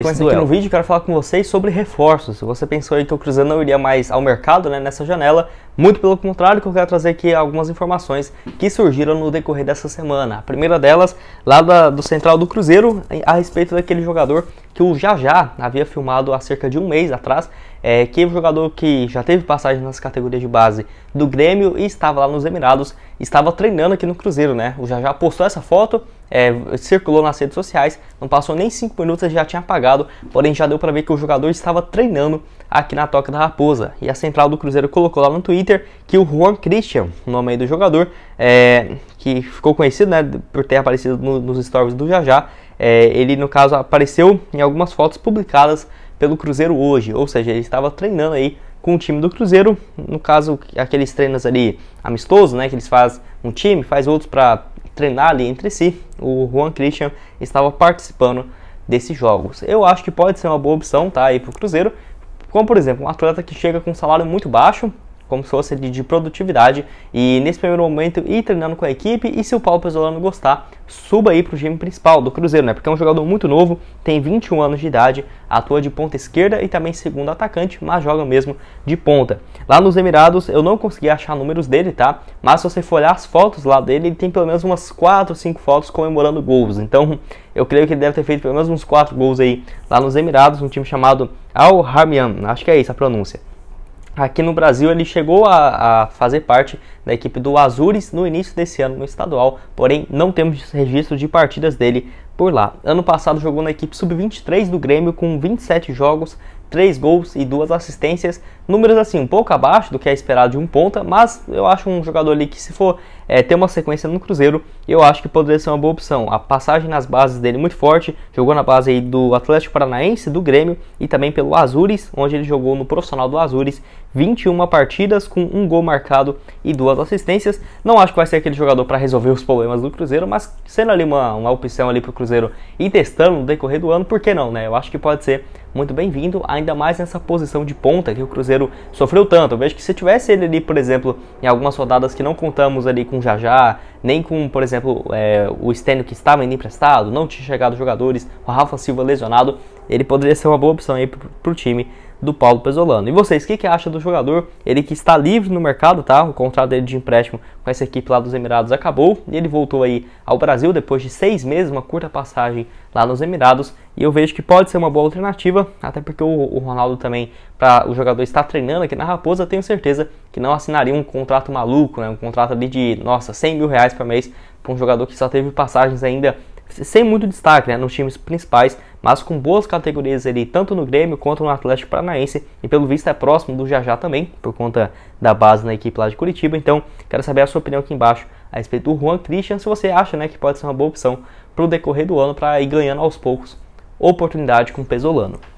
Começa aqui no vídeo, quero falar com vocês sobre reforços. Você pensou aí que o Cruzeiro não iria mais ao mercado né, nessa janela, muito pelo contrário, que eu quero trazer aqui algumas informações que surgiram no decorrer dessa semana. A primeira delas, lá da, do Central do Cruzeiro, a respeito daquele jogador que o Jajá havia filmado há cerca de um mês atrás, é, que é um jogador que já teve passagem nas categorias de base do Grêmio e estava lá nos Emirados, estava treinando aqui no Cruzeiro, né? O Jajá postou essa foto, é, circulou nas redes sociais, não passou nem 5 minutos, e já tinha apagado, porém já deu para ver que o jogador estava treinando aqui na Toca da Raposa. E a Central do Cruzeiro colocou lá no Twitter Inter, que o Juan Christian, o nome aí do jogador, é, que ficou conhecido né, por ter aparecido no, nos stories do Jajá, é, ele no caso apareceu em algumas fotos publicadas pelo Cruzeiro hoje, ou seja, ele estava treinando aí com o time do Cruzeiro, no caso aqueles treinos ali amistosos, né, que eles fazem um time, faz outros para treinar ali entre si. O Juan Christian estava participando desses jogos. Eu acho que pode ser uma boa opção, tá, aí o Cruzeiro, como por exemplo, um atleta que chega com um salário muito baixo, como se fosse de, de produtividade. E nesse primeiro momento, ir treinando com a equipe. E se o Paulo Pesolano gostar, suba aí para o time principal do Cruzeiro, né? Porque é um jogador muito novo, tem 21 anos de idade, atua de ponta esquerda e também segundo atacante, mas joga mesmo de ponta. Lá nos Emirados, eu não consegui achar números dele, tá? Mas se você for olhar as fotos lá dele, ele tem pelo menos umas 4, 5 fotos comemorando gols. Então, eu creio que ele deve ter feito pelo menos uns 4 gols aí lá nos Emirados, um time chamado Al Harmian, acho que é isso a pronúncia aqui no Brasil ele chegou a, a, fazer parte da equipe do Azures no início desse ano no estadual, porém não temos registro de partidas dele por lá. Ano passado jogou na equipe sub-23 do Grêmio com 27 jogos, 3 gols e duas assistências, números assim um pouco abaixo do que é esperado de um ponta, mas eu acho um jogador ali que se for é, ter uma sequência no Cruzeiro, eu acho que poderia ser uma boa opção. A passagem nas bases dele é muito forte, jogou na base aí do Atlético Paranaense, do Grêmio e também pelo Azures, onde ele jogou no profissional do Azures 21 partidas com um gol marcado e duas assistências. Não acho que vai ser aquele jogador para resolver os problemas do Cruzeiro, mas sendo ali uma, uma opção ali para o Cruzeiro e testando no decorrer do ano, por que não, né? Eu acho que pode ser muito bem-vindo, ainda mais nessa posição de ponta que o Cruzeiro sofreu tanto. Eu vejo que se tivesse ele ali, por exemplo, em algumas rodadas que não contamos ali com o Jajá, nem com, por exemplo, é, o Stênio que estava indo emprestado, não tinha chegado jogadores, o Rafa Silva lesionado, ele poderia ser uma boa opção aí para o time do Paulo Pesolano. E vocês, o que, que acham do jogador? Ele que está livre no mercado, tá? O contrato dele de empréstimo com essa equipe lá dos Emirados acabou e ele voltou aí ao Brasil depois de seis meses, uma curta passagem lá nos Emirados. E eu vejo que pode ser uma boa alternativa, até porque o, o Ronaldo também, para o jogador estar treinando aqui na Raposa, tenho certeza que não assinaria um contrato maluco, né? Um contrato ali de, nossa, 100 mil reais por mês para um jogador que só teve passagens ainda sem muito destaque né, nos times principais mas com boas categorias ali, tanto no Grêmio quanto no Atlético Paranaense, e pelo visto é próximo do Jajá também, por conta da base na equipe lá de Curitiba. Então, quero saber a sua opinião aqui embaixo a respeito do Juan Christian, se você acha né, que pode ser uma boa opção para o decorrer do ano, para ir ganhando aos poucos oportunidade com o Pesolano.